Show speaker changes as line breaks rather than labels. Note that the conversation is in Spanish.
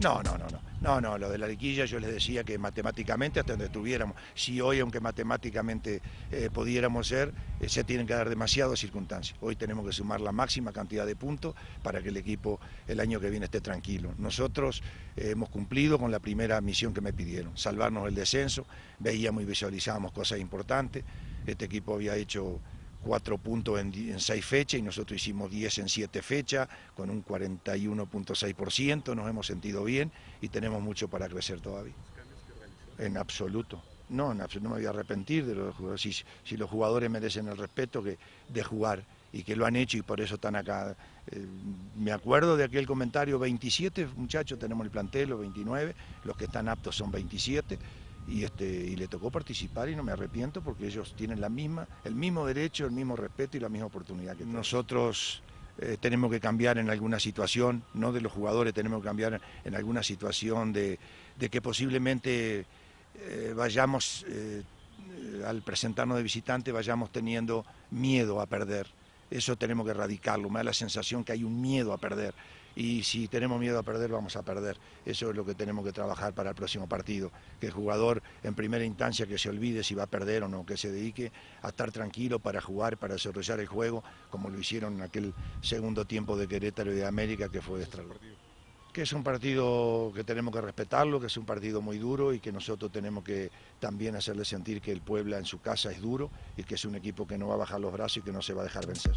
No, no, no, no. No, no, lo de la liquilla yo les decía que matemáticamente hasta donde estuviéramos, si hoy aunque matemáticamente eh, pudiéramos ser, eh, se tienen que dar demasiadas circunstancias. Hoy tenemos que sumar la máxima cantidad de puntos para que el equipo el año que viene esté tranquilo. Nosotros eh, hemos cumplido con la primera misión que me pidieron, salvarnos el descenso, veíamos y visualizábamos cosas importantes, este equipo había hecho cuatro puntos en, seis fechas y nosotros hicimos 10 en siete fechas con un 41.6%, nos hemos sentido bien y tenemos mucho para crecer todavía. En absoluto. No, no me voy a arrepentir de los jugadores. Si, los jugadores merecen el respeto que, de jugar y que lo han hecho y por eso están acá. Eh, me acuerdo de aquel comentario, 27 muchachos tenemos el plantel, los 29, los que están aptos son 27. Este, y, le tocó participar y no me arrepiento porque ellos tienen la misma, el mismo derecho, el mismo respeto y la misma oportunidad que nosotros. Eh, tenemos que cambiar en alguna situación, no de los jugadores, tenemos que cambiar en alguna situación de, que posiblemente eh, vayamos, eh, al presentarnos de visitante, vayamos teniendo miedo a perder. Eso tenemos que erradicarlo. Me da la sensación que hay un miedo a perder. Y si tenemos miedo a perder, vamos a perder. Eso es lo que tenemos que trabajar para el próximo partido. Que el jugador, en primera instancia, que se olvide si va a perder o no, que se dedique a estar tranquilo para jugar, para desarrollar el juego, como lo hicieron en aquel segundo tiempo de Querétaro y de América, que fue extraordinario que es un partido que tenemos que respetarlo, que es un partido muy duro y que nosotros tenemos que también hacerle sentir que el Puebla en su casa es duro y que es un equipo que no va a bajar los brazos y que no se va a dejar vencer.